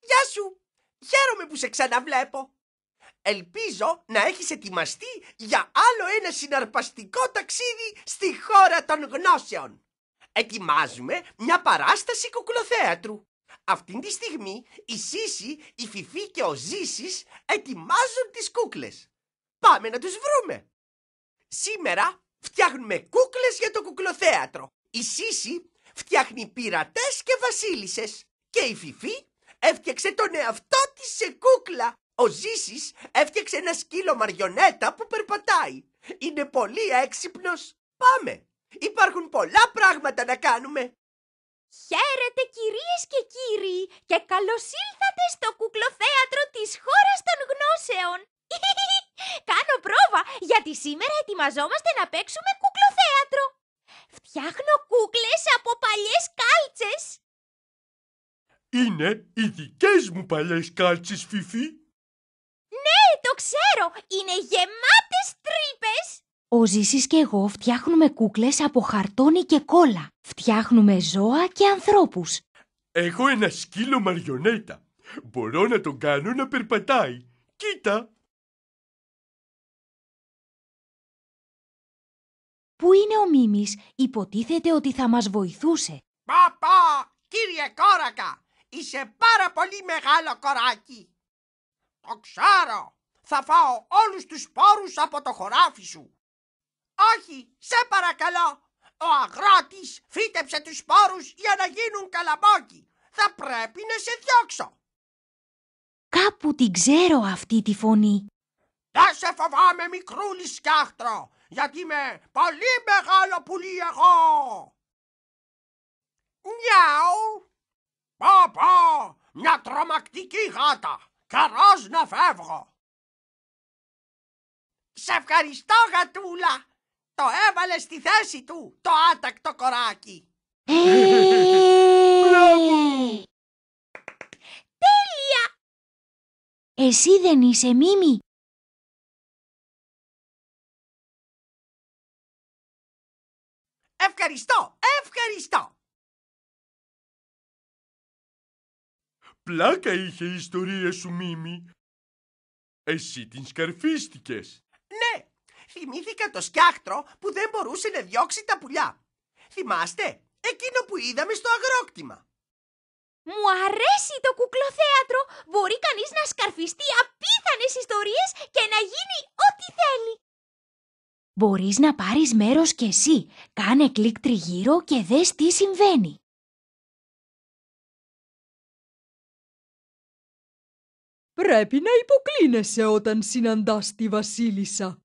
Γεια σου! Χαίρομαι που σε ξαναβλέπω. Ελπίζω να έχεις ετοιμαστεί για άλλο ένα συναρπαστικό ταξίδι στη χώρα των γνώσεων. Ετοιμάζουμε μια παράσταση κουκλοθέατρου. Αυτή τη στιγμή η Σύση, η Φιφή και ο Ζήσης ετοιμάζουν τις κούκλες. Πάμε να τους βρούμε. Σήμερα φτιάχνουμε κούκλες για το κουκλοθέατρο. Η Σύση φτιάχνει πειρατές και βασίλισσες. Και η Φιφή έφτιαξε τον εαυτό της σε κούκλα. Ο Ζήσης έφτιαξε ένα σκύλο μαριονέτα που περπατάει. Είναι πολύ έξυπνος. Πάμε. Υπάρχουν πολλά πράγματα να κάνουμε. Χαίρετε κυρίες και κύριοι και καλώς ήλθατε στο κουκλοθέατρο της χώρας των γνώσεων. Κάνω πρόβα γιατί σήμερα ετοιμαζόμαστε να παίξουμε κουκλοθέατρο. Φτιάχνω κούκλες από παλιές κάλτσες. Είναι οι δικές μου παλιές κάλτσες, Φιφί. Ναι, το ξέρω. Είναι γεμάτες τρύπες. Ο Ζήσης και εγώ φτιάχνουμε κούκλες από χαρτόνι και κόλλα. Φτιάχνουμε ζώα και ανθρώπους. Έχω ένα σκύλο μαριονέτα. Μπορώ να τον κάνω να περπατάει. Κοίτα! που είναι ο Μίμης υποτίθεται ότι θα μας βοηθούσε. Παπα, κύριε Κόρακα, είσαι πάρα πολύ μεγάλο κοράκι. Το ξέρω, θα φάω όλους τους σπόρους από το χωράφι σου. Όχι, σε παρακαλώ, ο αγρότης φύτεψε τους σπόρους για να γίνουν καλαμπόκι. Θα πρέπει να σε διώξω. Κάπου την ξέρω αυτή τη φωνή. Δεν σε φοβάμαι μικρούλη σκιάχτρο γιατί είμαι πολύ μεγάλο πουλί εγώ. Μιαου. Πω πω, μια τρομακτική γάτα. καρός να φεύγω. Σε ευχαριστώ γατούλα. Το έβαλε στη θέση του το άτακτο κοράκι. Μπράβο! Τέλεια! Εσύ δεν είσαι μίμη. Ευχαριστώ! Ευχαριστώ! Πλάκα είχε η ιστορία σου, Μίμη. Εσύ την σκαρφίστηκες. Ναι, θυμήθηκα το σκιάχτρο που δεν μπορούσε να διώξει τα πουλιά. Θυμάστε, εκείνο που είδαμε στο αγρόκτημα. Μου αρέσει το κουκλοθέατρο. Μπορεί κανείς να σκαρφιστεί απίθανες ιστορίες και να γίνει ό,τι Μπορείς να πάρεις μέρος και εσύ. Κάνε κλικ τριγύρω και δες τι συμβαίνει. Πρέπει να υποκλίνεσαι όταν συναντάς τη βασίλισσα.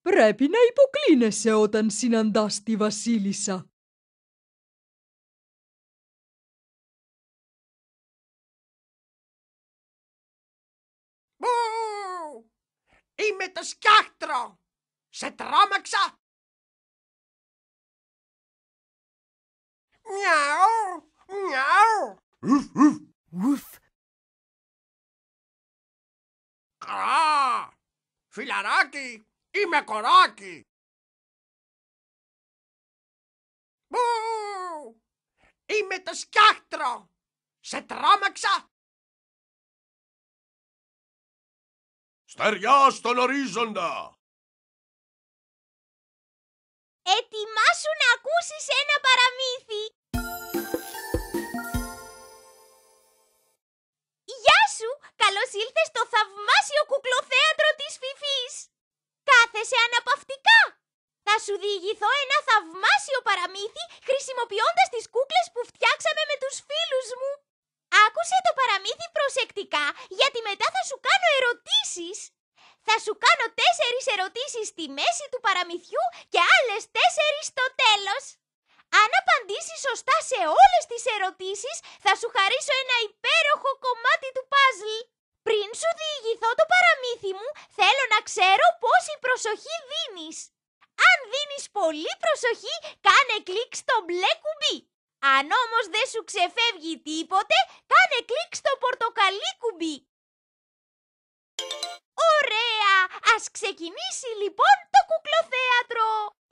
Πρέπει να υποκλίνεσαι όταν συναντάς τη βασίλισσα. Είμαι το σκιάχτρο. Σε τρόμαξα. Μιαου, μιαου. Ουφ, ουφ, ουφ. Κρά. Φιλαράκι, είμαι κοράκι. Μπου. Είμαι το σκιάχτρο. Σε τρόμαξα. Στεριά στον ορίζοντα! Ετοιμάσου να ακούσεις ένα παραμύθι! Γεια σου! Καλώς ήλθες στο θαυμάσιο κουκλοθέατρο της Φιφής! Κάθεσε αναπαυτικά! Θα σου διηγηθώ ένα θαυμάσιο παραμύθι χρησιμοποιώντας τις κούκλες που φτιάξαμε με τους φίλους μου! Άκουσε το παραμύθι προσεκτικά γιατί μετά θα σου κάνω ερωτήσεις. Θα σου κάνω τέσσερις ερωτήσεις στη μέση του παραμυθιού και άλλες τέσσερις στο τέλος. Αν απαντήσεις σωστά σε όλες τις ερωτήσεις θα σου χαρίσω ένα υπέροχο κομμάτι του παζλ. Πριν σου διηγηθώ το παραμύθι μου θέλω να ξέρω πόση προσοχή δίνεις. Αν δίνεις πολύ προσοχή κάνε κλικ στο μπλε κουμπί. Αν όμως δεν σου ξεφεύγει τίποτε, κάνε κλικ στο πορτοκαλί κουμπί. Ωραία! Ας ξεκινήσει λοιπόν το κουκλοθέατρο.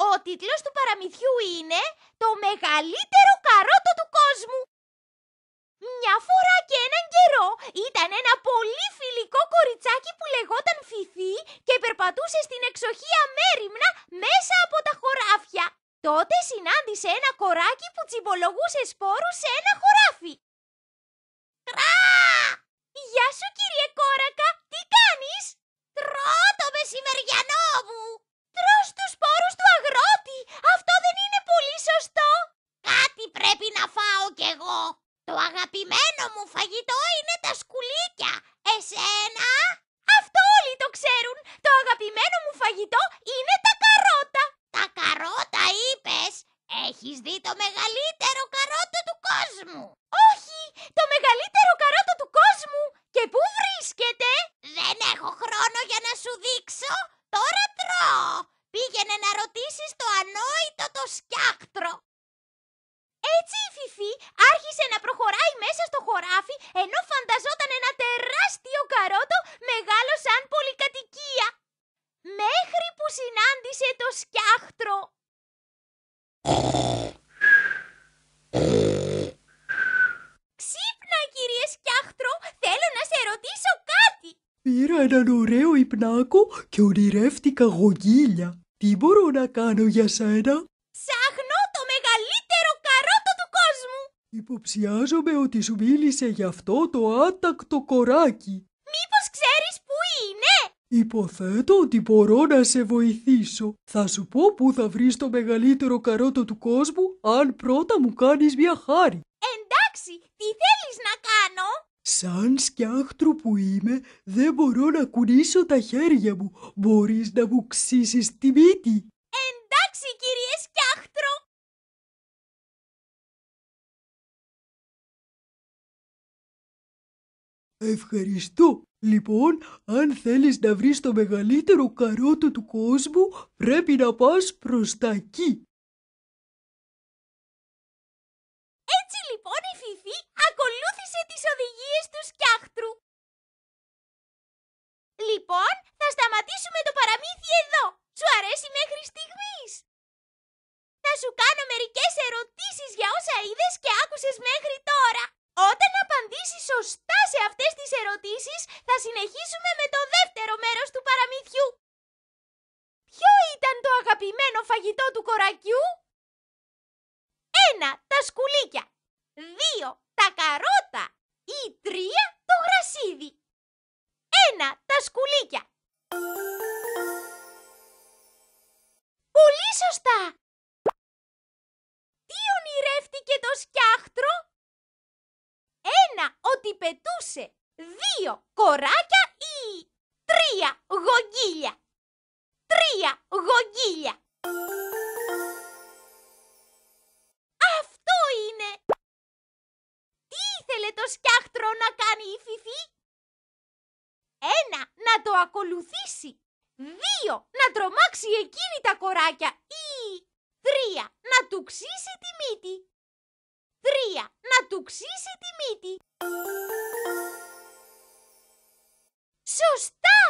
Ο τίτλος του παραμυθιού είναι «Το μεγαλύτερο καρότο του κόσμου». Μια φορά και έναν καιρό ήταν ένα πολύ φιλικό κοριτσάκι που λεγόταν Φιθή και περπατούσε στην εξοχή αμέριμνα μέσα από τα χωράφια. Τότε συνάντησε ένα κοράκι που τσιμπολογούσε σπόρους σε ένα χωράφι. Κρά! Γεια σου κύριε κόρακα, τι κάνεις? Τρώω το μεσημεριανό μου! Τρως τους σπόρους του αγρότη, αυτό δεν είναι πολύ σωστό! Κάτι πρέπει να φάω κι εγώ! Το αγαπημένο μου φαγητό είναι τα σκουλίκια, εσένα! Αυτό όλοι το ξέρουν, το αγαπημένο μου φαγητό είναι τα καρότα! Τα καρότα είπες, έχεις δει το μεγαλύτερο καρότο του κόσμου. Όχι, το μεγαλύτερο καρότο του κόσμου. Και πού βρίσκεται. Δεν έχω χρόνο για να σου δείξω. Τώρα τρώω. Πήγαινε να ρωτήσεις το ανόητο το σκιάκτρο. Έτσι η Φιφή άρχισε να προχωράει μέσα στο χωράφι ενώ φανταζόταν ένα τεράστιο καρότο μεγάλο σαν πολυκατοικία μέχρι που συνάντησε το σκιάχτρο. Ξύπνα κύριε σκιάχτρο, θέλω να σε ρωτήσω κάτι. Πήρα έναν ωραίο υπνάκο και ονειρεύτηκα γογγίλια. Τι μπορώ να κάνω για σένα? Ψάχνω το μεγαλύτερο καρότο του κόσμου. Υποψιάζομαι ότι σου μίλησε γι' αυτό το άτακτο κοράκι. Μήπως ξέρεις Υποθέτω ότι μπορώ να σε βοηθήσω. Θα σου πω που θα βρεις το μεγαλύτερο καρότο του κόσμου αν πρώτα μου κάνεις μια χάρη. Εντάξει, τι θέλεις να κάνω? Σαν σκιάχτρο που είμαι, δεν μπορώ να κουνήσω τα χέρια μου. Μπορείς να μου ξύσεις τη μύτη. Εντάξει, κύριε Ευχαριστώ. Λοιπόν, αν θέλεις να βρεις το μεγαλύτερο καρότο του κόσμου, πρέπει να πας προς τα εκεί. Έτσι λοιπόν η Φιφή ακολούθησε τις οδηγίες του Σκιάχτρου. Λοιπόν, θα σταματήσουμε το παραμύθι εδώ. Σου αρέσει μέχρι στιγμής. Θα σου κάνω μερικές ερωτήσεις για όσα είδες και άκουσες μέχρι τώρα. Όταν απαντήσει σωστά σε αυτές τις ερωτήσεις, θα συνεχίσουμε με το δεύτερο μέρος του παραμυθιού. Ποιο ήταν το αγαπημένο φαγητό του κορακιού? 1. Τα σκουλίκια 2. Τα καρότα ή 3. Το γρασίδι 1. Τα σκουλίκια Πολύ σωστά! Τι ονειρεύτηκε το σκιάχτρο? ένα ότι πετούσε, δύο κοράκια ή τρία γογγίλια. Τρία γογγίλια. Αυτό είναι. Τι ήθελε το σκιάχτρο να κάνει η Φιφή. Ένα, να το ακολουθήσει. Δύο, να τρομάξει εκείνη τα κοράκια ή τρία, να του ξύσει τη μύτη. Τρία, να του ξύσει τη μύτη. Σωστά!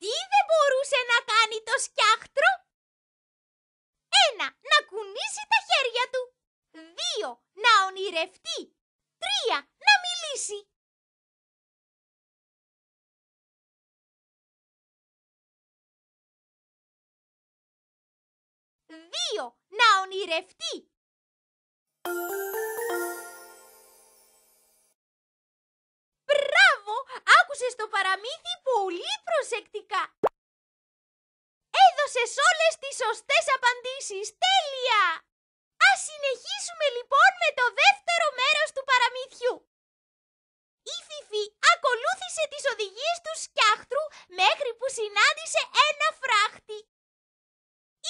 Τι δεν μπορούσε να κάνει το σκιάχτρο? Ένα, να κουνήσει τα χέρια του. Δύο, να ονειρευτεί. Τρία, να μιλήσει. Δύο, να ονειρευτεί. Μπράβο! άκουσες το παραμύθι πολύ προσεκτικά. Έδωσες όλες τις σωστές απαντήσεις. Τέλεια! Ας συνεχίσουμε λοιπόν με το δεύτερο μέρος του παραμύθιου. Η Φιφή ακολούθησε τις οδηγίες του Σκιάχτρου μέχρι που συνάντησε ένα φράχτη.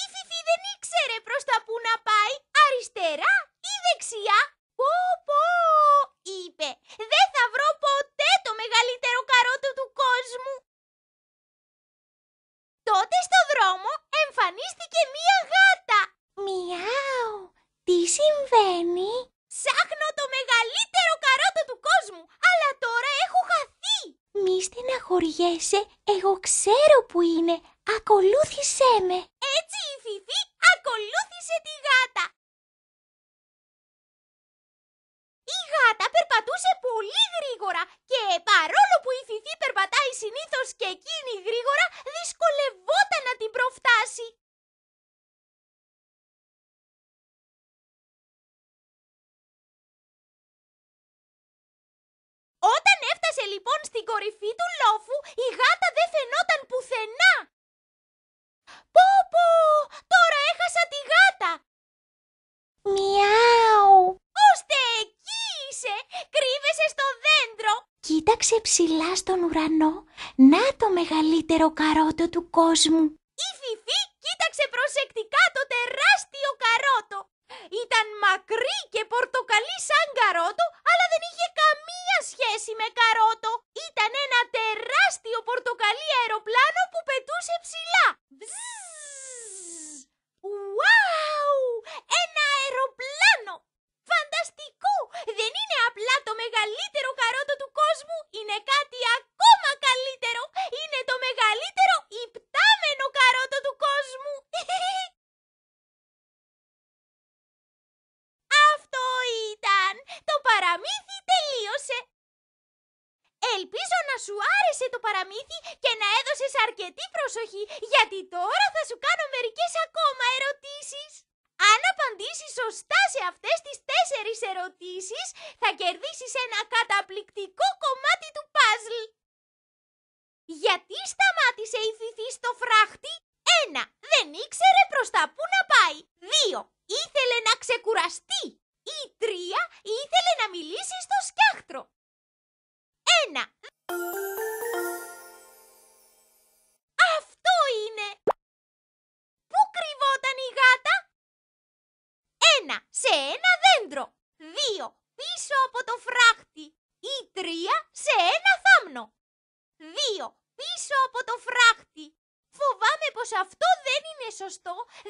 Η Φιφί δεν ήξερε προς τα που να πάει, αριστερά ή δεξιά. Πω πω, είπε, δεν θα βρω ποτέ το μεγαλύτερο καρότο του κόσμου. Τότε στο δρόμο εμφανίστηκε μία γάτα. Μιάου, τι συμβαίνει? Ψάχνω το μεγαλύτερο καρότο του κόσμου, αλλά τώρα έχω χαθεί. Μη στεναχωριέσαι, εγώ ξέρω που είναι, Ακολούθησέ με. Έτσι η Φιφή ακολούθησε τη γάτα. Η γάτα περπατούσε πολύ γρήγορα και παρόλο που η Φιφή περπατάει συνήθως και εκείνη γρήγορα, δυσκολευόταν να την προφτάσει. Όταν έφτασε λοιπόν στην κορυφή του λόφου, η γάτα δεν φαινόταν πουθενά. Πω πω, τώρα έχασα τη γάτα. Μιάου. Ώστε εκεί είσαι, κρύβεσαι στο δέντρο. Κοίταξε ψηλά στον ουρανό, να το μεγαλύτερο καρότο του κόσμου. Η Φιφή κοίταξε προσεκτικά το τεράστιο καρότο. Ήταν μακρύ και πορτοκαλί σαν καρότο, αλλά δεν είχε καμία σχέση με καρότο. Ήταν ένα τεράστιο πορτοκαλί αεροπλάνο που πετούσε ψηλά.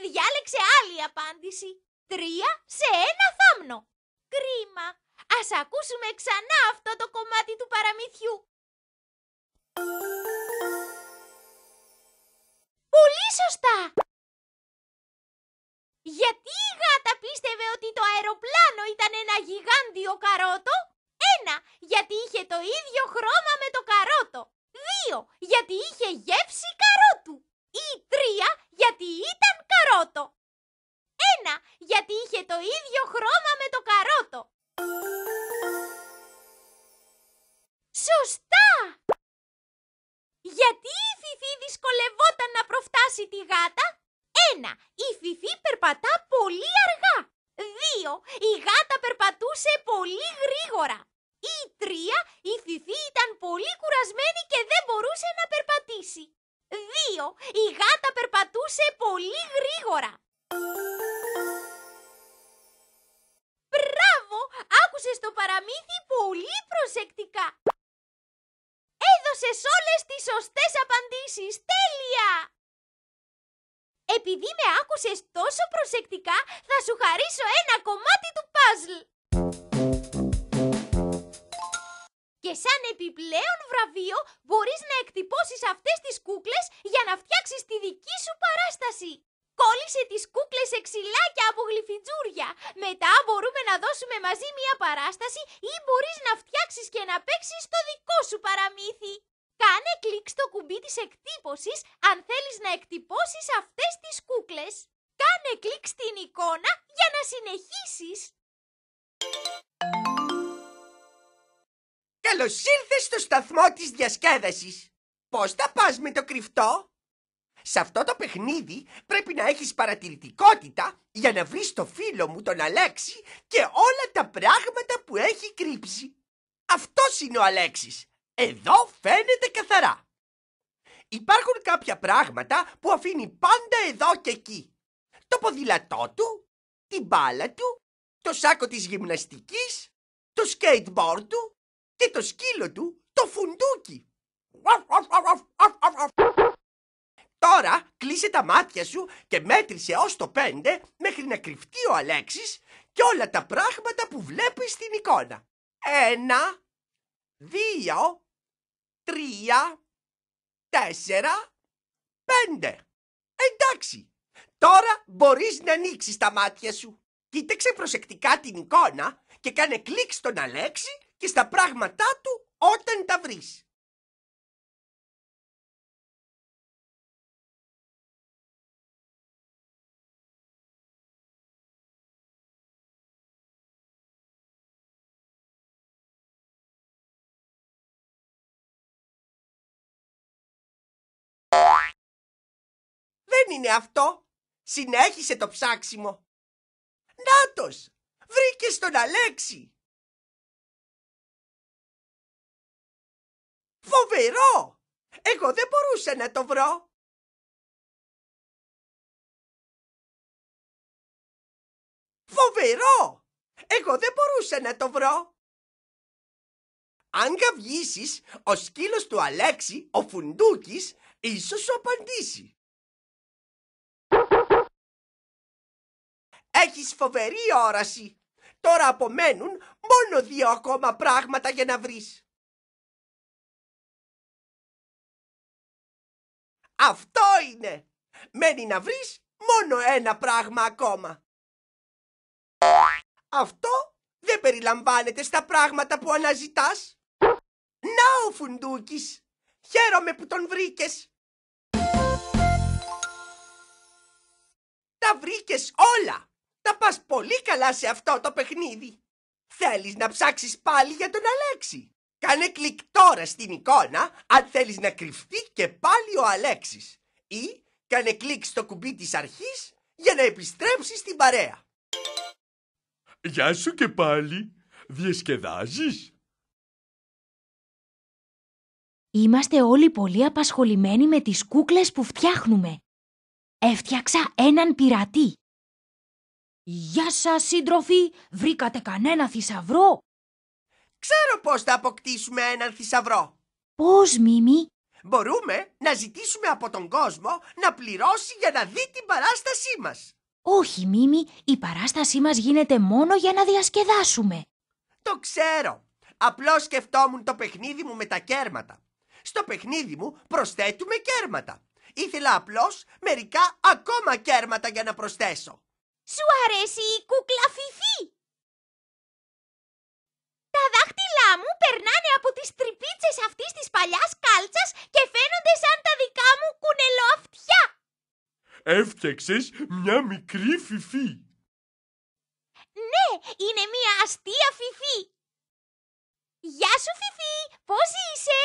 διάλεξε άλλη απάντηση. Τρία σε ένα θάμνο. Κρίμα. Ας ακούσουμε ξανά αυτό το κομμάτι του παραμυθιού. Πολύ σωστά! Γιατί η γάτα πίστευε ότι το αεροπλάνο ήταν ένα γιγάντιο καρότο? Ένα, γιατί είχε το ίδιο χρώμα με το καρότο. Δύο, γιατί είχε γεύση καρότου. Ή τρία, γιατί ήταν καρότο. Ένα, γιατί είχε το ίδιο χρώμα με το καρότο. Σωστά! Γιατί η Φιφή δυσκολευόταν να προφτάσει τη γάτα. Ένα, η Φιφή περπατά πολύ αργά. Δύο, η γάτα περπατούσε πολύ γρήγορα. Ή τρία, η Φιφή ήταν πολύ κουρασμένη και δεν μπορούσε να περπατήσει. Δύο, η γάτα περπατούσε πολύ γρήγορα. Μπράβο, άκουσες το παραμύθι πολύ προσεκτικά. Έδωσες όλες τις σωστές απαντήσεις τέλεια! Επειδή με άκουσες τόσο προσεκτικά, θα σου χαρίσω ένα κομμάτι του παζλ. και σαν επιπλέον βραβείο μπορείς να εκτυπώσεις αυτές τις κούκλες για να φτιάξεις τη δική σου παράσταση. Κόλλησε τις κούκλες σε ξυλάκια από γλυφιτζούρια. Μετά μπορούμε να δώσουμε μαζί μια παράσταση ή μπορείς να φτιάξεις και να παίξεις το δικό σου παραμύθι. Κάνε κλικ στο κουμπί της εκτύπωσης αν θέλεις να εκτυπώσεις αυτές τις κούκλες. Κάνε κλικ στην εικόνα για να συνεχίσεις. Καλώς ήρθες στο σταθμό της διασκέδασης. Πώς θα πας με το κρυφτό? Σε αυτό το παιχνίδι πρέπει να έχεις παρατηρητικότητα για να βρεις το φίλο μου τον Αλέξη και όλα τα πράγματα που έχει κρύψει. Αυτός είναι ο Αλέξης. Εδώ φαίνεται καθαρά. Υπάρχουν κάποια πράγματα που αφήνει πάντα εδώ και εκεί. Το ποδηλατό του, την μπάλα του, το σάκο της γυμναστικής, το skateboard του, και το σκύλο του το φουντούκι. Τώρα κλείσε τα μάτια σου και μέτρησε ως το πέντε μέχρι να κρυφτεί ο Αλέξης και όλα τα πράγματα που βλέπεις στην εικόνα. Ένα, δύο, τρία, τέσσερα, πέντε. Εντάξει, τώρα μπορείς να ανοίξεις τα μάτια σου. Κοίταξε προσεκτικά την εικόνα και κάνε κλικ στον Αλέξη και στα πράγματά του όταν τα βρεις. Δεν είναι αυτό. Συνέχισε το ψάξιμο. Νάτος! Βρήκες τον Αλέξη! Φοβερό! Εγώ δεν μπορούσα να το βρω. Φοβερό! Εγώ δεν μπορούσα να το βρω. Αν καυγήσεις, ο σκύλος του Αλέξη, ο Φουντούκης, ίσως σου απαντήσει. Έχεις φοβερή όραση. Τώρα απομένουν μόνο δύο ακόμα πράγματα για να βρεις. Αυτό είναι. Μένει να βρεις μόνο ένα πράγμα ακόμα. Αυτό δεν περιλαμβάνεται στα πράγματα που αναζητάς. Να ο Φουντούκης. Χαίρομαι που τον βρήκες. Τα βρήκες όλα. Τα πας πολύ καλά σε αυτό το παιχνίδι. Θέλεις να ψάξεις πάλι για τον Αλέξη. Κάνε κλικ τώρα στην εικόνα αν θέλεις να κρυφτεί και πάλι ο Αλέξης ή κάνε κλικ στο κουμπί της αρχής για να επιστρέψεις στην παρέα. Γεια σου και πάλι. Διασκεδάζεις. Είμαστε όλοι πολύ απασχολημένοι με τις κούκλες που φτιάχνουμε. Έφτιαξα έναν πειρατή. Γεια σας σύντροφοι, βρήκατε κανένα θησαυρό. Ξέρω πώς θα αποκτήσουμε έναν θησαυρό. Πώς, Μίμη? Μπορούμε να ζητήσουμε από τον κόσμο να πληρώσει για να δει την παράστασή μας. Όχι, Μίμη, η παράστασή μας γίνεται μόνο για να διασκεδάσουμε. Το ξέρω. Απλώς σκεφτόμουν το παιχνίδι μου με τα κέρματα. Στο παιχνίδι μου προσθέτουμε κέρματα. Ήθελα απλώς μερικά ακόμα κέρματα για να προσθέσω. Σου αρέσει η κούκλα φιφί? Τα δάχτυλά μου περνάνε από τις τρυπίτσες αυτής της παλιάς κάλτσας και φαίνονται σαν τα δικά μου κουνελόαυτιά. Έφτιαξες μια μικρή φυφή. Ναι, είναι μια αστεία φυφή. Γεια σου φυφή, πώς είσαι?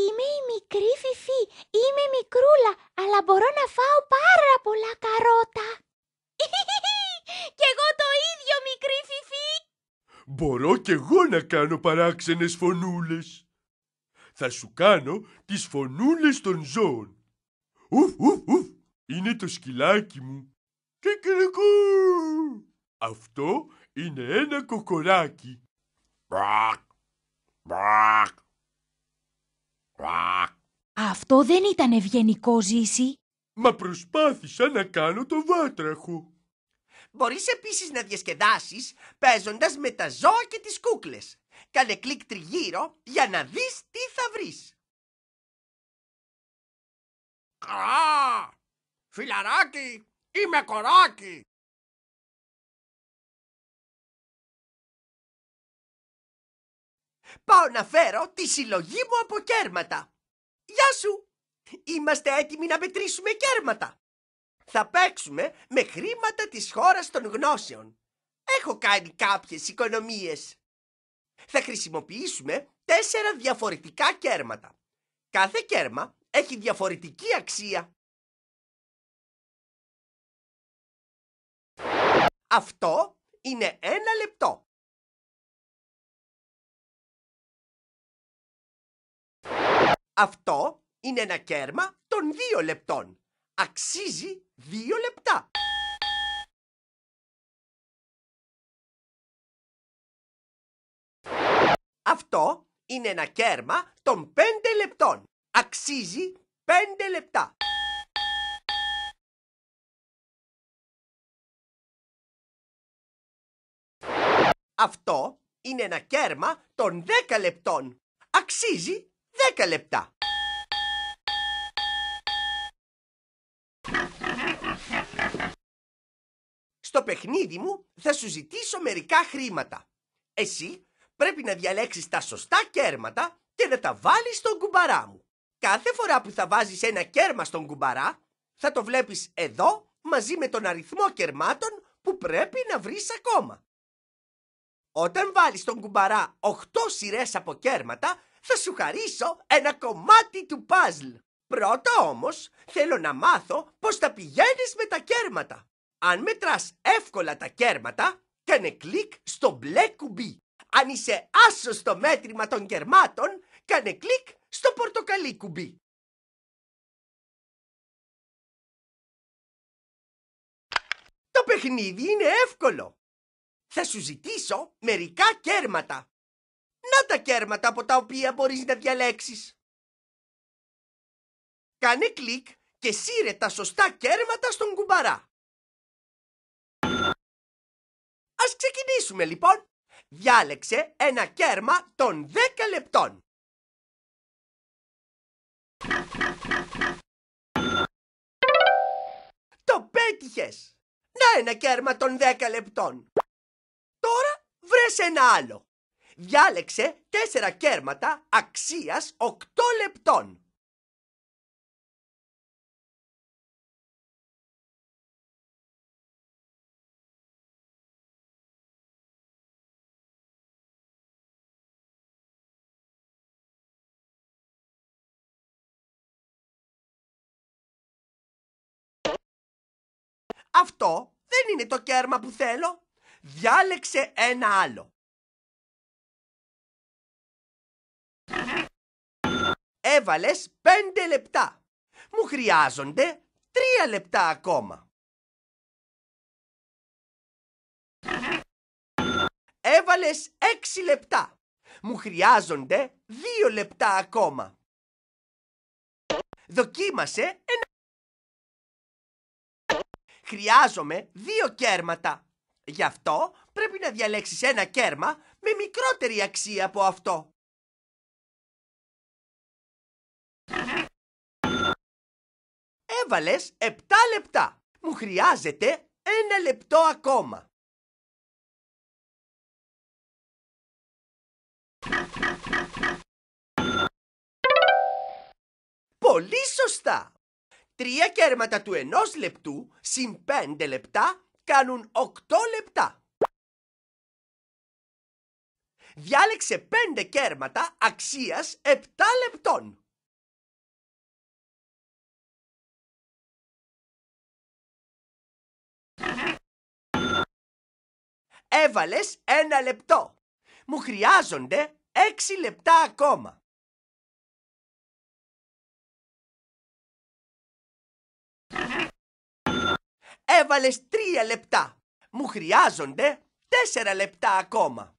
Είμαι η μικρή φυφή, είμαι μικρούλα, αλλά μπορώ να φάω πάρα πολλά καρότα. Κι εγώ το ίδιο μικρή φυφή μπορώ κι εγώ να κάνω παράξενες φωνούλες. Θα σου κάνω τις φωνούλες των ζώων. Ουφ, ουφ, ουφ, είναι το σκυλάκι μου. «Κικρικού! Αυτό είναι ένα κοκοράκι. μπακ, μπακ. Αυτό δεν ήταν ευγενικό, Ζήση. Μα προσπάθησα να κάνω το βάτραχο. Μπορείς επίσης να διασκεδάσεις παίζοντας με τα ζώα και τις κούκλες. Κάνε κλικ τριγύρω για να δεις τι θα βρεις. Καρά! Φιλαράκι! Είμαι κοράκι! Πάω να φέρω τη συλλογή μου από κέρματα. Γεια σου! Είμαστε έτοιμοι να μετρήσουμε κέρματα. Θα παίξουμε με χρήματα της χώρας των γνώσεων. Έχω κάνει κάποιες οικονομίες. Θα χρησιμοποιήσουμε τέσσερα διαφορετικά κέρματα. Κάθε κέρμα έχει διαφορετική αξία. Αυτό είναι ένα λεπτό. Αυτό είναι ένα κέρμα των δύο λεπτών αξίζει δύο λεπτά. Αυτό είναι ένα κέρμα των πέντε λεπτών. Αξίζει πέντε λεπτά. Αυτό είναι ένα κέρμα των δέκα λεπτών. Αξίζει δέκα λεπτά. στο παιχνίδι μου θα σου ζητήσω μερικά χρήματα. Εσύ πρέπει να διαλέξεις τα σωστά κέρματα και να τα βάλεις στον κουμπαρά μου. Κάθε φορά που θα βάζεις ένα κέρμα στον κουμπαρά, θα το βλέπεις εδώ μαζί με τον αριθμό κερμάτων που πρέπει να βρεις ακόμα. Όταν βάλεις στον κουμπαρά 8 σειρές από κέρματα, θα σου χαρίσω ένα κομμάτι του παζλ. Πρώτα όμως θέλω να μάθω πώς θα πηγαίνεις με τα κέρματα. Αν μετράς εύκολα τα κέρματα, κάνε κλικ στο μπλε κουμπί. Αν είσαι άσο στο μέτρημα των κερμάτων, κάνε κλικ στο πορτοκαλί κουμπί. Το παιχνίδι είναι εύκολο. Θα σου ζητήσω μερικά κέρματα. Να τα κέρματα από τα οποία μπορείς να διαλέξεις. Κάνε κλικ και σύρε τα σωστά κέρματα στον κουμπαρά. Ας ξεκινήσουμε λοιπόν. Διάλεξε ένα κέρμα των 10 λεπτών. Το πέτυχες. Να ένα κέρμα των 10 λεπτών. Τώρα βρες ένα άλλο. Διάλεξε τέσσερα κέρματα αξίας 8 λεπτών. Αυτό δεν είναι το κέρμα που θέλω. Διάλεξε ένα άλλο. Έβαλες πέντε λεπτά. Μου χρειάζονται τρία λεπτά ακόμα. Έβαλες έξι λεπτά. Μου χρειάζονται δύο λεπτά ακόμα. Δοκίμασε ένα χρειάζομαι δύο κέρματα. Γι' αυτό πρέπει να διαλέξεις ένα κέρμα με μικρότερη αξία από αυτό. Έβαλες 7 λεπτά. Μου χρειάζεται ένα λεπτό ακόμα. Πολύ σωστά! Τρία κέρματα του ενός λεπτού συν πέντε λεπτά κάνουν οκτώ λεπτά. Διάλεξε πέντε κέρματα αξίας επτά λεπτών. Έβαλες ένα λεπτό. Μου χρειάζονται έξι λεπτά ακόμα. Έβαλες τρία λεπτά. Μου χρειάζονται τέσσερα λεπτά ακόμα.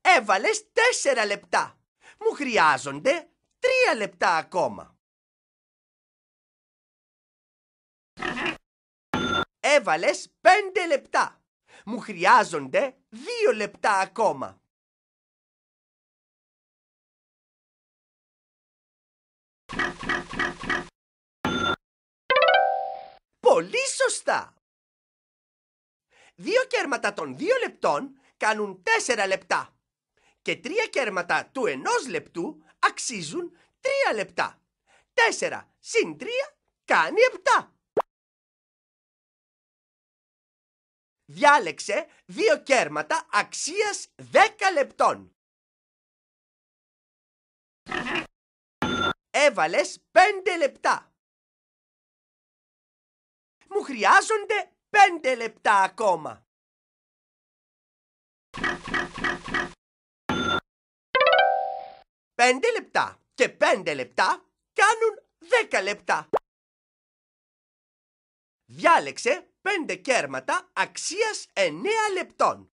Έβαλες τέσσερα λεπτά. Μου χρειάζονται τρία λεπτά ακόμα. Έβαλες πέντε λεπτά. Μου χρειάζονται δύο λεπτά ακόμα. Πολύ σωστά! Δύο κέρματα των δύο λεπτών κάνουν τέσσερα λεπτά και τρία κέρματα του ενός λεπτού αξίζουν τρία λεπτά. Τέσσερα συν τρία κάνει επτά. Διάλεξε δύο κέρματα αξίας δέκα λεπτών. Έβαλες πέντε λεπτά. Μου χρειάζονται πέντε λεπτά ακόμα. Πέντε λεπτά και πέντε λεπτά κάνουν δέκα λεπτά. Διάλεξε πέντε κέρματα αξίας εννέα λεπτών.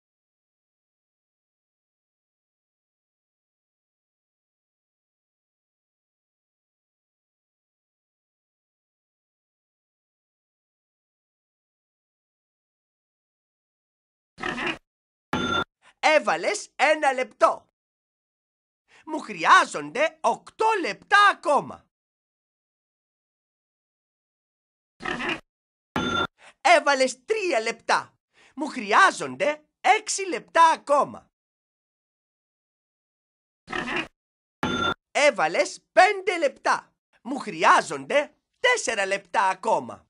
Έβαλες ένα λεπτό. Μου χρειάζονται οκτώ λεπτά ακόμα. Έβαλες τρία λεπτά. Μου χρειάζονται έξι λεπτά ακόμα. Έβαλες πέντε λεπτά. Μου χρειάζονται τέσσερα λεπτά ακόμα.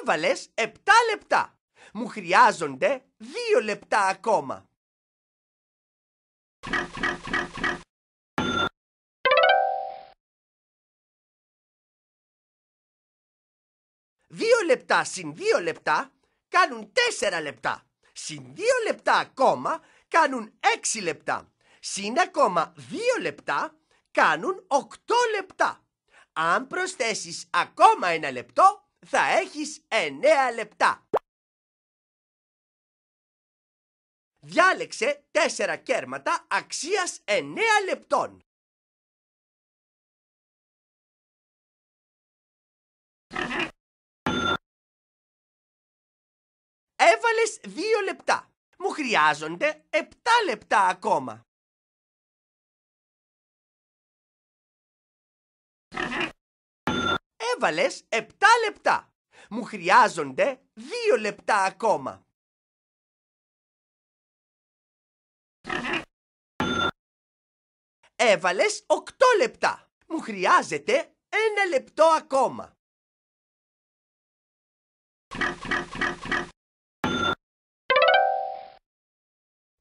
Έβαλες επτά λεπτά. Μου χρειάζονται δύο λεπτά ακόμα. Δύο λεπτά συν δύο λεπτά κάνουν τέσσερα λεπτά. Συν δύο λεπτά ακόμα κάνουν έξι λεπτά. Συν ακόμα δύο λεπτά κάνουν οκτώ λεπτά. Αν προσθέσεις ακόμα ένα λεπτό θα έχεις εννέα λεπτά. διάλεξε τέσσερα κέρματα αξίας 9 λεπτών. Έβαλες 2 λεπτά. Μου χρειάζονται 7 λεπτά ακόμα. Έβαλες 7 λεπτά. Μου χρειάζονται 2 λεπτά ακόμα. Έβαλες 8 λεπτά. Μου χρειάζεται ένα λεπτό ακόμα.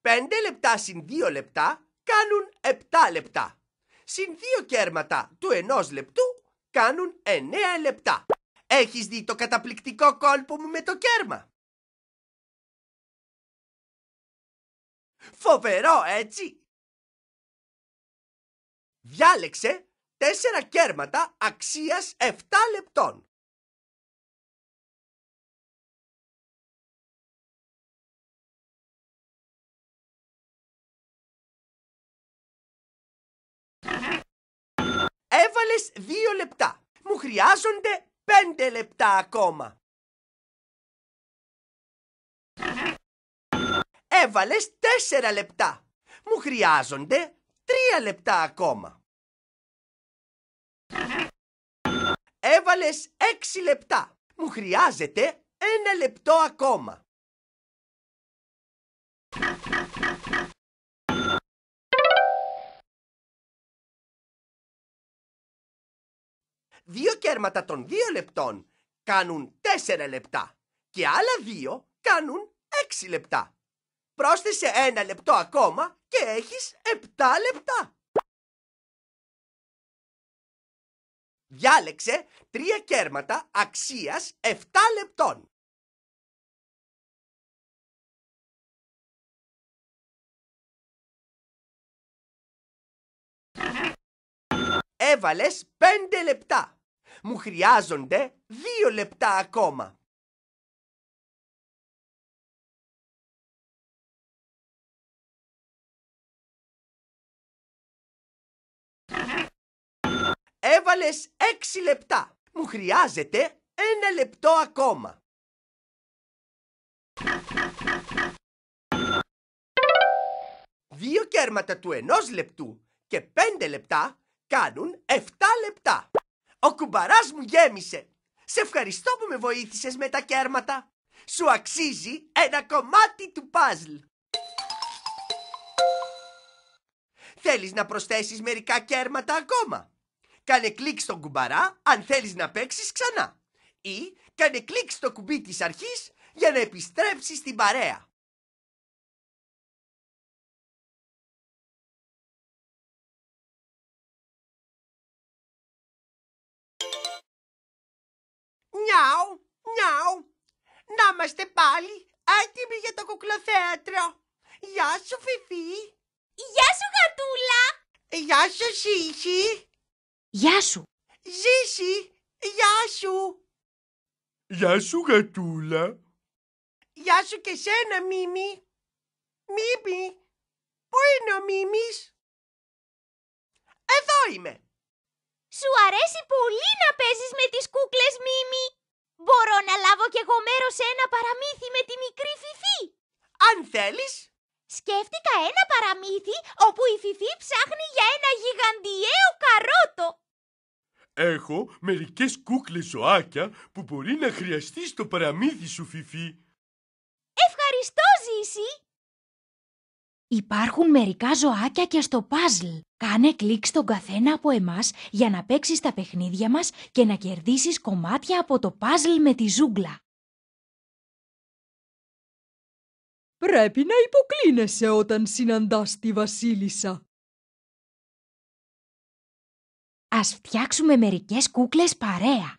Πέντε λεπτά συν δύο λεπτά κάνουν 7 λεπτά. Συν δύο κέρματα του ενός λεπτού κάνουν 9 λεπτά. Έχεις δει το καταπληκτικό κόλπο μου με το κέρμα. Φοβερό έτσι. Διάλεξε τέσσερα κέρματα αξίας 7 λεπτών. Έβαλες δύο λεπτά. Μου χρειάζονται πέντε λεπτά ακόμα. Έβαλες τέσσερα λεπτά. Μου χρειάζονται τρία λεπτά ακόμα. Έβαλες έξι λεπτά. Μου χρειάζεται ένα λεπτό ακόμα. Δύο κέρματα των δύο λεπτών κάνουν τέσσερα λεπτά και άλλα δύο κάνουν έξι λεπτά πρόσθεσε ένα λεπτό ακόμα και έχεις 7 λεπτά. Διάλεξε τρία κέρματα αξίας 7 λεπτών. Έβαλες 5 λεπτά. Μου χρειάζονται 2 λεπτά ακόμα. Έβαλες έξι λεπτά. Μου χρειάζεται ένα λεπτό ακόμα. Δύο κέρματα του ενός λεπτού και πέντε λεπτά κάνουν εφτά λεπτά. Ο κουμπαράς μου γέμισε. Σε ευχαριστώ που με βοήθησες με τα κέρματα. Σου αξίζει ένα κομμάτι του παζλ. Θέλεις να προσθέσεις μερικά κέρματα ακόμα. Κάνε κλικ στον κουμπαρά αν θέλεις να παίξεις ξανά. Ή κάνε κλικ στο κουμπί της αρχής για να επιστρέψεις στην παρέα. Νιάου, νιάου, να είμαστε πάλι έτοιμοι για το κουκλοθέατρο. Γεια σου Φιφί. Γεια σου, γατούλα! Γεια σου, Σύση! Γεια σου! Ζήση! Γεια σου! Γεια σου, γατούλα! Γεια σου και σένα, Μίμη! Μίμη! Πού είναι ο Μίμης? Εδώ είμαι! Σου αρέσει πολύ να παίζεις με τις κούκλες, Μίμη! Μπορώ να λάβω κι εγώ μέρος σε ένα παραμύθι με τη μικρή Φιφή! Αν θέλεις! σκέφτηκα ένα παραμύθι όπου η Φιφή ψάχνει για ένα γιγαντιαίο καρότο. Έχω μερικές κούκλες ζωάκια που μπορεί να χρειαστεί στο παραμύθι σου, Φιφή. Ευχαριστώ, Ζήση! Υπάρχουν μερικά ζωάκια και στο παζλ. Κάνε κλικ στον καθένα από εμάς για να παίξεις τα παιχνίδια μας και να κερδίσεις κομμάτια από το παζλ με τη ζούγκλα. πρέπει να υποκλίνεσαι όταν συναντάς τη βασίλισσα. Ας φτιάξουμε μερικές κούκλες παρέα.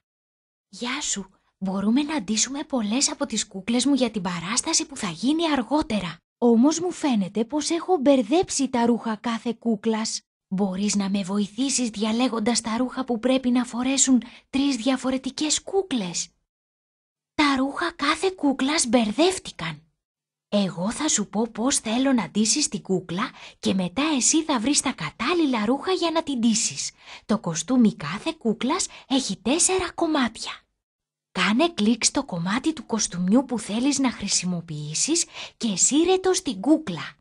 Γεια σου, μπορούμε να ντύσουμε πολλές από τις κούκλες μου για την παράσταση που θα γίνει αργότερα. Όμως μου φαίνεται πως έχω μπερδέψει τα ρούχα κάθε κούκλας. Μπορείς να με βοηθήσεις διαλέγοντας τα ρούχα που πρέπει να φορέσουν τρεις διαφορετικές κούκλες. Τα ρούχα κάθε κούκλας μπερδεύτηκαν. Εγώ θα σου πω πώς θέλω να ντύσεις την κούκλα και μετά εσύ θα βρεις τα κατάλληλα ρούχα για να την ντύσεις. Το κοστούμι κάθε κούκλας έχει τέσσερα κομμάτια. Κάνε κλικ στο κομμάτι του κοστούμιου που θέλεις να χρησιμοποιήσεις και σύρε το στην κούκλα.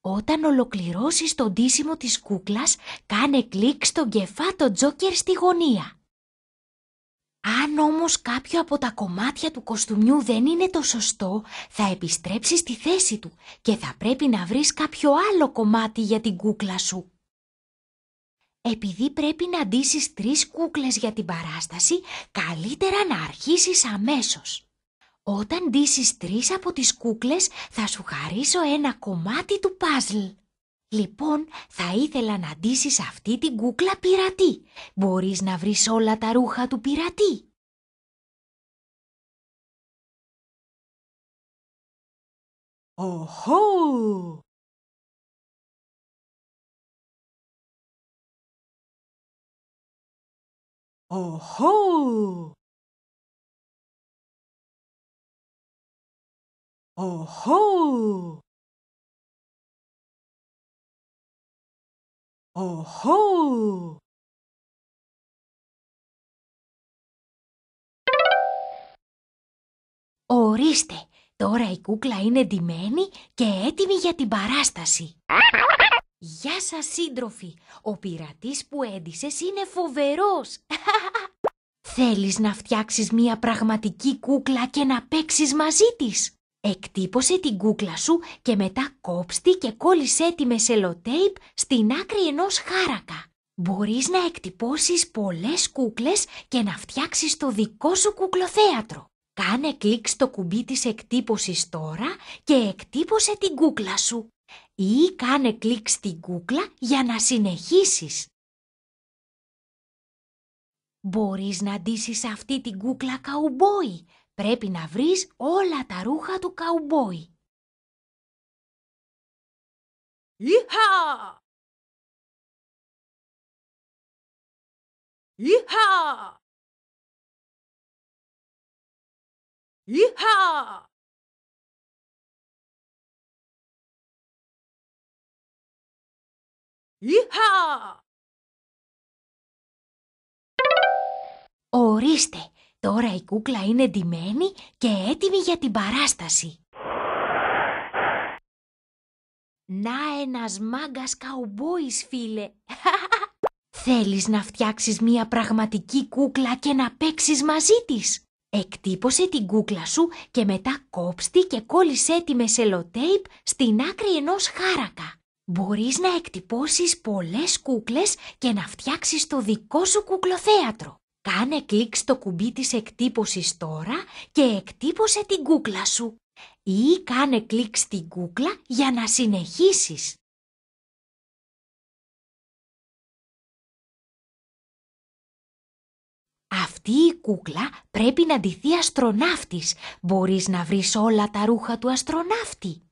Όταν ολοκληρώσεις το ντύσιμο της κούκλας, κάνε κλικ στον κεφάτο τζόκερ στη γωνία. Αν όμως κάποιο από τα κομμάτια του κοστούμιου δεν είναι το σωστό, θα επιστρέψει στη θέση του και θα πρέπει να βρεις κάποιο άλλο κομμάτι για την κούκλα σου. Επειδή πρέπει να ντύσεις τρεις κούκλες για την παράσταση, καλύτερα να αρχίσεις αμέσως. Όταν ντύσεις τρεις από τις κούκλες, θα σου χαρίσω ένα κομμάτι του παζλ. Λοιπόν, θα ήθελα να ντύσεις αυτή την κούκλα πειρατή. Μπορείς να βρεις όλα τα ρούχα του πειρατή. Οχο! Οχο! Οχο! Οχο! Ορίστε, τώρα η κούκλα είναι ντυμένη και έτοιμη για την παράσταση. Γεια σας σύντροφοι, ο πειρατής που έντυσες είναι φοβερός. Θέλεις να φτιάξεις μια πραγματική κούκλα και να παίξεις μαζί της. Εκτύπωσε την κούκλα σου και μετά κόψτη και κόλλησέ τη με σελοτέιπ στην άκρη ενός χάρακα. Μπορείς να εκτυπώσεις πολλές κούκλες και να φτιάξεις το δικό σου κουκλοθέατρο. Κάνε κλικ στο κουμπί της εκτύπωσης τώρα και εκτύπωσε την κούκλα σου. Ή κάνε κλικ στην κούκλα για να συνεχίσεις. Μπορείς να ντύσεις αυτή την κούκλα καουμπόι Πρέπει να βρεις όλα τα ρούχα του καουμπόι. Ήχα! Ορίστε, Τώρα η κούκλα είναι ντυμένη και έτοιμη για την παράσταση. Να ένας μάγκας καουμπόης, φίλε. Θέλεις να φτιάξεις μία πραγματική κούκλα και να παίξεις μαζί της. Εκτύπωσε την κούκλα σου και μετά κόψτη και κόλλησέ τη με σελοτέιπ στην άκρη ενός χάρακα. Μπορείς να εκτυπώσεις πολλές κούκλες και να φτιάξεις το δικό σου κουκλοθέατρο. Κάνε κλικ στο κουμπί της εκτύπωσης τώρα και εκτύπωσε την κούκλα σου. Ή κάνε κλικ στην κούκλα για να συνεχίσεις. Αυτή η κούκλα πρέπει να ντυθεί αστροναύτης. Μπορείς να βρεις όλα τα ρούχα του αστροναύτη.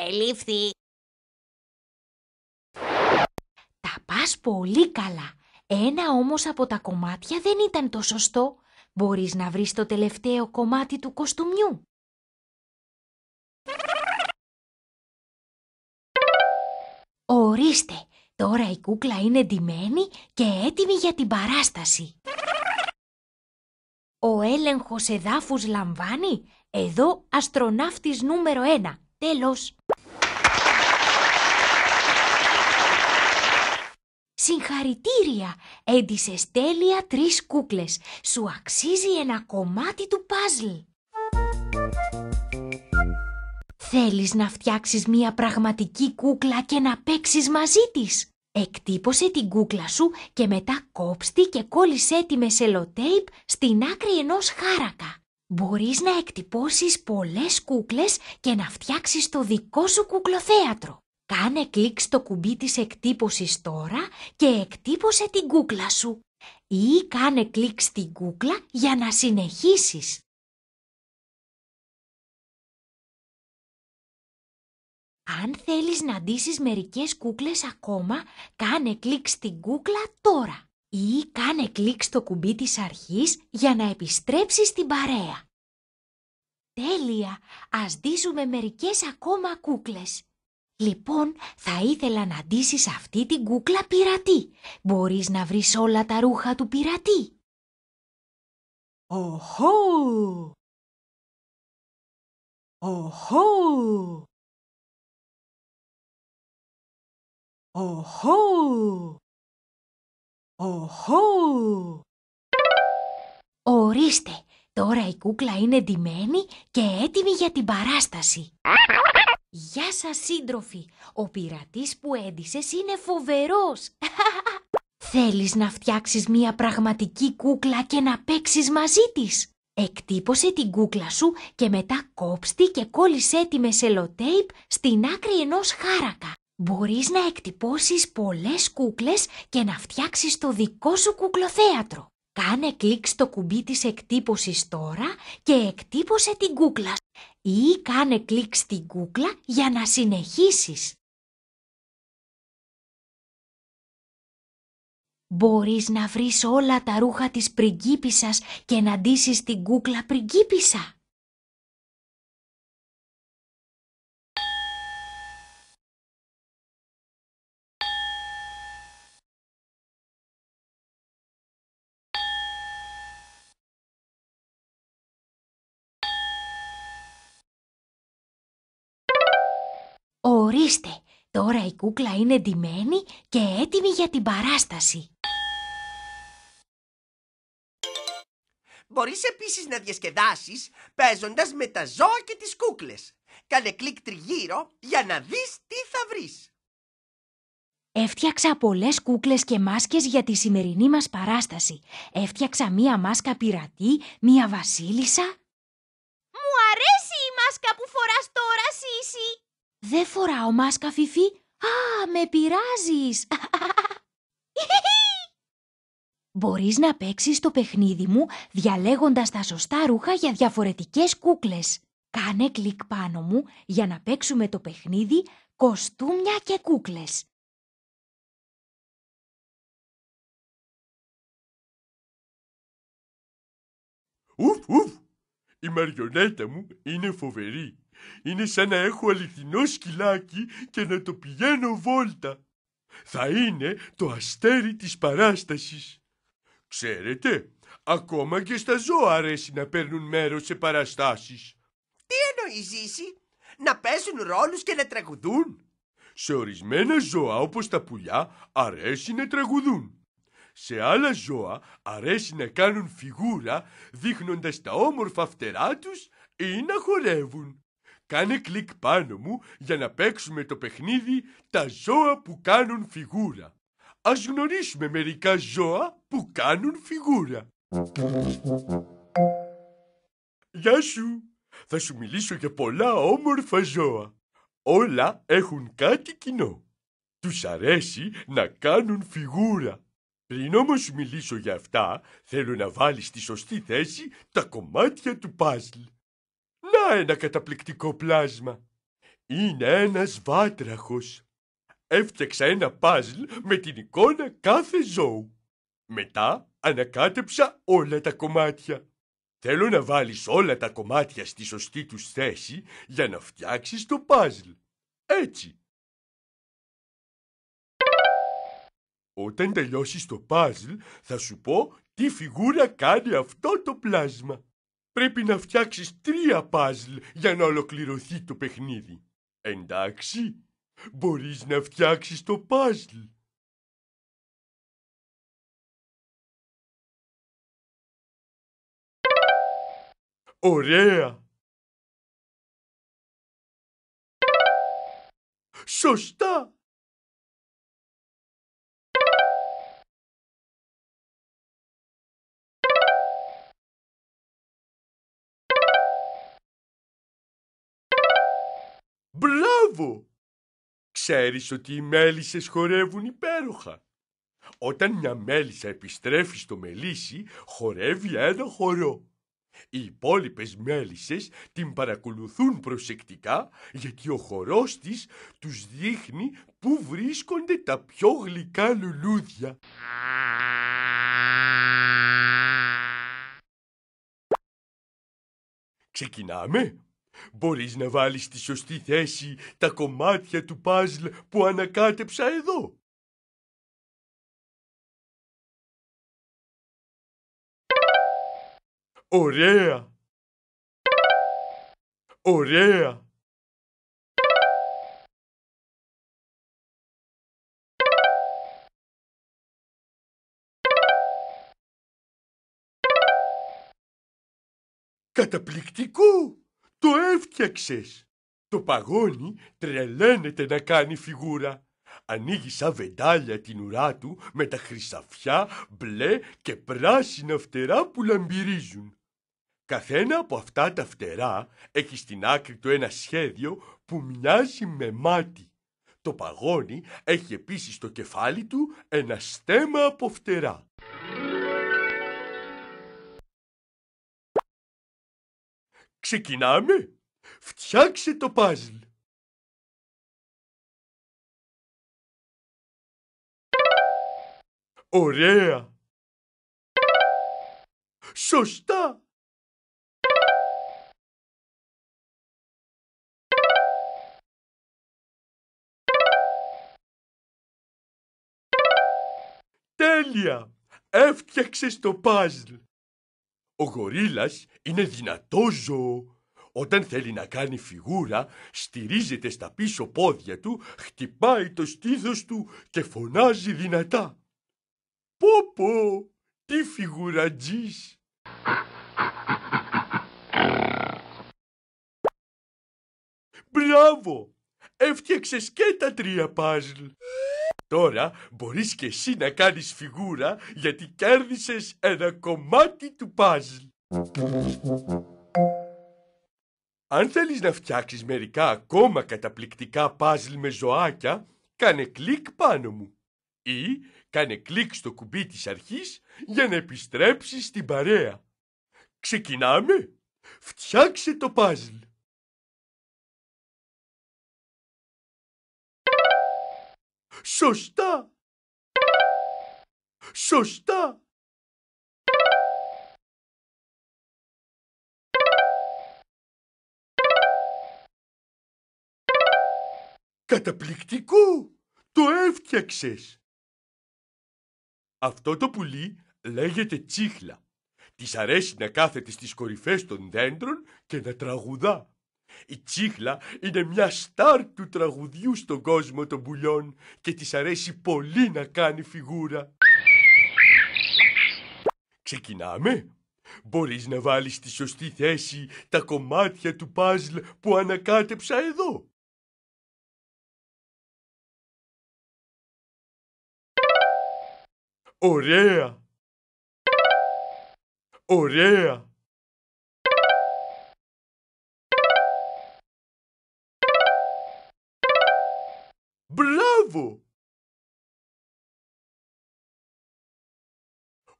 ελήφθη. Τα πας πολύ καλά. Ένα όμως από τα κομμάτια δεν ήταν το σωστό. Μπορείς να βρεις το τελευταίο κομμάτι του κοστούμιου. Ορίστε, τώρα η κούκλα είναι ντυμένη και έτοιμη για την παράσταση. Ο έλεγχος εδάφους λαμβάνει, εδώ αστροναύτης νούμερο 1, Τέλος. Συγχαρητήρια! Έντισες τέλεια τρεις κούκλες. Σου αξίζει ένα κομμάτι του παζλ. Θέλεις να φτιάξεις μία πραγματική κούκλα και να παίξεις μαζί της. Εκτύπωσε την κούκλα σου και μετά κόψτη και κόλλησέ τη με σελοτέιπ στην άκρη ενός χάρακα μπορείς να εκτυπώσεις πολλές κούκλες και να φτιάξεις το δικό σου κουκλοθέατρο. Κάνε κλικ στο κουμπί της εκτύπωσης τώρα και εκτύπωσε την κούκλα σου. Ή κάνε κλικ στην κούκλα για να συνεχίσεις. Αν θέλεις να ντύσεις μερικές κούκλες ακόμα, κάνε κλικ στην κούκλα τώρα ή κάνε κλικ στο κουμπί της αρχής για να επιστρέψεις στην παρέα. Τέλεια! Ας δίσουμε μερικές ακόμα κούκλες. Λοιπόν, θα ήθελα να ντύσεις αυτή την κούκλα πειρατή. Μπορείς να βρεις όλα τα ρούχα του πειρατή. Οχό! Οχό! Οχό! Οχο! Ορίστε, τώρα η κούκλα είναι ντυμένη και έτοιμη για την παράσταση. Γεια σας σύντροφοι, ο πειρατής που έντυσες είναι φοβερός. Θέλεις να φτιάξεις μια πραγματική κούκλα και να παίξεις μαζί της. Εκτύπωσε την κούκλα σου και μετά κόψτη και κόλλησέ τη με σελοτέιπ στην άκρη ενός χάρακα μπορείς να εκτυπώσεις πολλές κούκλες και να φτιάξεις το δικό σου κουκλοθέατρο. Κάνε κλικ στο κουμπί της εκτύπωσης τώρα και εκτύπωσε την κούκλα ή κάνε κλικ στην κούκλα για να συνεχίσεις. Μπορείς να βρεις όλα τα ρούχα της πριγκίπισσας και να ντύσεις την κούκλα πριγκίπισσα. Ορίστε, τώρα η κούκλα είναι ντυμένη και έτοιμη για την παράσταση. Μπορείς επίσης να διασκεδάσεις παίζοντας με τα ζώα και τις κούκλες. Κάνε κλικ τριγύρω για να δεις τι θα βρεις. Έφτιαξα πολλές κούκλες και μάσκες για τη σημερινή μας παράσταση. Έφτιαξα μία μάσκα πειρατή, μία βασίλισσα. Μου αρέσει η μάσκα που φοράς τώρα, Σύση. Δεν φοράω μάσκα, Φιφί. Α, με πειράζεις. Μπορείς να παίξεις το παιχνίδι μου διαλέγοντας τα σωστά ρούχα για διαφορετικές κούκλες. Κάνε κλικ πάνω μου για να παίξουμε το παιχνίδι κοστούμια και κούκλες. Ουφ, ουφ! Η μαριονέτα μου είναι φοβερή. Είναι σαν να έχω αληθινό σκυλάκι και να το πηγαίνω βόλτα. Θα είναι το αστέρι της παράστασης. Ξέρετε, ακόμα και στα ζώα αρέσει να παίρνουν μέρος σε παραστάσεις. Τι εννοείς Ζήση, να παίζουν ρόλους και να τραγουδούν. Σε ορισμένα ζώα όπως τα πουλιά αρέσει να τραγουδούν. Σε άλλα ζώα αρέσει να κάνουν φιγούρα δείχνοντας τα όμορφα φτερά τους ή να χορεύουν. Κάνε κλικ πάνω μου για να παίξουμε το παιχνίδι «Τα ζώα που κάνουν φιγούρα». Ας γνωρίσουμε μερικά ζώα που κάνουν φιγούρα. Γεια σου! Θα σου μιλήσω για πολλά όμορφα ζώα. Όλα έχουν κάτι κοινό. Τους αρέσει να κάνουν φιγούρα. Πριν όμως σου μιλήσω για αυτά, θέλω να βάλεις στη σωστή θέση τα κομμάτια του παζλ ένα καταπληκτικό πλάσμα. Είναι ένας βάτραχος. Έφτιαξα ένα παζλ με την εικόνα κάθε ζώου. Μετά ανακάτεψα όλα τα κομμάτια. Θέλω να βάλεις όλα τα κομμάτια στη σωστή τους θέση για να φτιάξεις το παζλ. Έτσι. Όταν τελειώσεις το παζλ θα σου πω τι φιγούρα κάνει αυτό το πλάσμα. Πρέπει να φτιάξεις τρία παζλ για να ολοκληρωθεί το παιχνίδι. Εντάξει, μπορείς να φτιάξεις το παζλ. Ωραία! Σωστά! Μπράβο! Ξέρεις ότι οι μέλισσες χορεύουν υπέροχα. Όταν μια μέλισσα επιστρέφει στο μελίσι, χορεύει ένα χορό. Οι υπόλοιπες μέλισσες την παρακολουθούν προσεκτικά γιατί ο χορός της τους δείχνει πού βρίσκονται τα πιο γλυκά λουλούδια. Ξεκινάμε! Μπορείς να βάλεις στη σωστή θέση τα κομμάτια του παζλ που ανακάτεψα εδώ. Ωραία! Ωραία! Καταπληκτικό! Το έφτιαξες. Το παγόνι τρελαίνεται να κάνει φιγούρα. Ανοίγει σαν βεντάλια την ουρά του με τα χρυσαφιά, μπλε και πράσινα φτερά που λαμπυρίζουν. Καθένα από αυτά τα φτερά έχει στην άκρη του ένα σχέδιο που μοιάζει με μάτι. Το παγόνι έχει επίσης στο κεφάλι του ένα στέμα από φτερά. Ξεκινάμε. Φτιάξε το παζλ. Ωραία. Σωστά. Τέλεια! Έφτιαξες το παζλ! Ο γορίλας είναι δυνατό ζώο. Όταν θέλει να κάνει φιγούρα, στηρίζεται στα πίσω πόδια του, χτυπάει το στήθος του και φωνάζει δυνατά. Πω πω, τι φιγουρατζής! Μπράβο! Έφτιαξες και τα τρία παζλ. Τώρα μπορείς και εσύ να κάνεις φιγούρα γιατί κέρδισες ένα κομμάτι του παζλ. Αν θέλεις να φτιάξεις μερικά ακόμα καταπληκτικά παζλ με ζωάκια, κάνε κλικ πάνω μου. Ή κάνε κλικ στο κουμπί της αρχής για να επιστρέψεις στην παρέα. Ξεκινάμε! Φτιάξε το παζλ! Σωστά. Σωστά. Καταπληκτικό! Το έφτιαξες! Αυτό το πουλί λέγεται τσίχλα. Της αρέσει να κάθεται στις κορυφές των δέντρων και να τραγουδά. Η τσίχλα είναι μια στάρ του τραγουδιού στον κόσμο των πουλιών και της αρέσει πολύ να κάνει φιγούρα. Ξεκινάμε. Μπορείς να βάλεις στη σωστή θέση τα κομμάτια του παζλ που ανακάτεψα εδώ. Ωραία! Ωραία!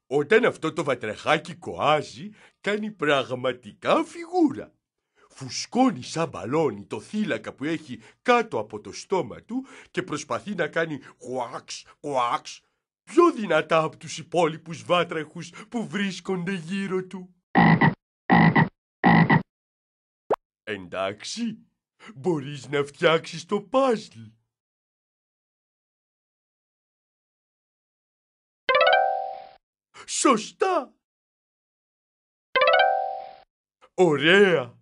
Όταν αυτό το βατραχάκι κοάζει, κάνει πραγματικά φιγούρα. Φουσκώνει σαν μπαλόνι το θύλακα που έχει κάτω από το στόμα του και προσπαθεί να κάνει κουάξ, κουάξ, πιο δυνατά από τους υπόλοιπους βάτραχους που βρίσκονται γύρω του. Εντάξει, μπορείς να φτιάξεις το πάζλ. Σωστά. Ωραία.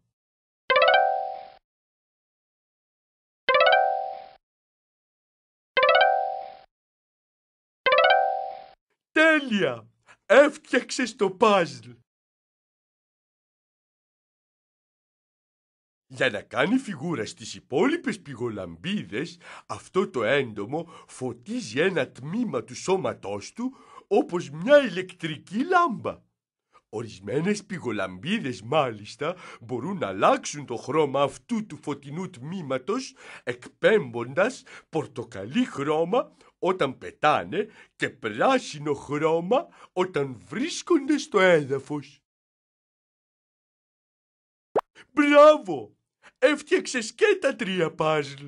Τέλεια. Έφτιαξες το παζλ. Για να κάνει φιγούρα στις υπόλοιπες πηγολαμπίδες, αυτό το έντομο φωτίζει ένα τμήμα του σώματός του όπως μια ηλεκτρική λάμπα. Ορισμένες πηγολαμπίδες μάλιστα μπορούν να αλλάξουν το χρώμα αυτού του φωτεινού τμήματος εκπέμποντας πορτοκαλί χρώμα όταν πετάνε και πράσινο χρώμα όταν βρίσκονται στο έδαφος. Μπράβο! Έφτιαξες και τα τρία παζλ.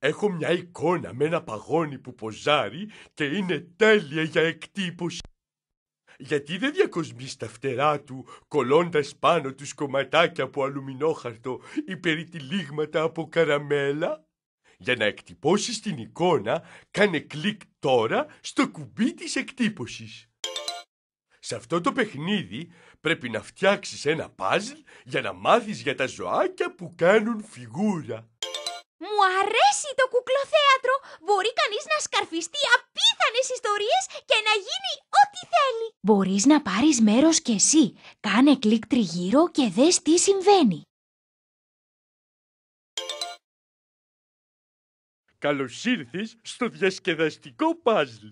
Έχω μια εικόνα με ένα παγόνι που ποζάρει και είναι τέλεια για εκτύπωση. Γιατί δεν διακοσμείς τα φτερά του, κολλώντας πάνω τους κομματάκια από αλουμινόχαρτο ή περιτυλίγματα από καραμέλα. Για να εκτυπώσεις την εικόνα, κάνε κλικ τώρα στο κουμπί της εκτύπωσης. Σε αυτό το παιχνίδι πρέπει να φτιάξεις ένα πάζλ για να μάθεις για τα ζωάκια που κάνουν φιγούρα. Μου αρέσει το κουκλοθέατρο! Μπορεί κανείς να σκαρφιστεί απίθανες ιστορίες και να γίνει ό,τι θέλει! Μπορείς να πάρεις μέρος κι εσύ. Κάνε κλικ τριγύρω και δες τι συμβαίνει. Καλώς ήρθες στο διασκεδαστικό παζλ.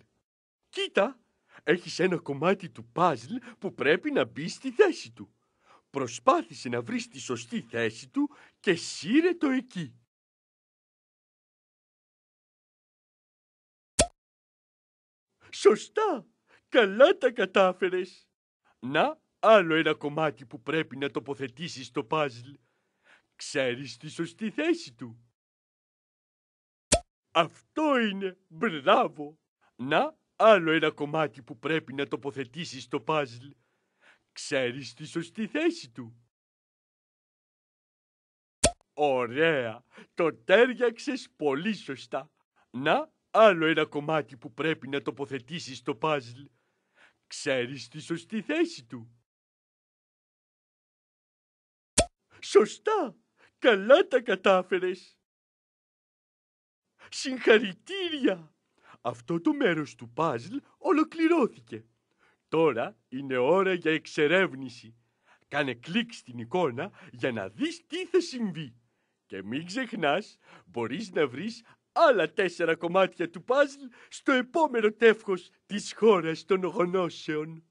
Κοίτα, έχεις ένα κομμάτι του παζλ που πρέπει να μπει στη θέση του. Προσπάθησε να βρεις τη σωστή θέση του και σύρε το εκεί. Σωστά! Καλά τα κατάφερες! Να, άλλο ένα κομμάτι που πρέπει να τοποθετήσεις στο παζλ. Ξέρεις τη σωστή θέση του. Αυτό είναι! Μπράβο! Να, άλλο ένα κομμάτι που πρέπει να τοποθετήσεις στο παζλ. Ξέρεις τη σωστή θέση του. Ωραία! Το τέριαξες πολύ σωστά. Να, άλλο ένα κομμάτι που πρέπει να τοποθετήσεις στο παζλ. Ξέρεις τη σωστή θέση του. Σωστά! Καλά τα κατάφερες! Συγχαρητήρια! Αυτό το μέρος του παζλ ολοκληρώθηκε. Τώρα είναι ώρα για εξερεύνηση. Κάνε κλικ στην εικόνα για να δεις τι θα συμβεί. Και μην ξεχνάς, μπορείς να βρεις άλλα τέσσερα κομμάτια του παζλ στο επόμενο τεύχος της χώρας των γονώσεων.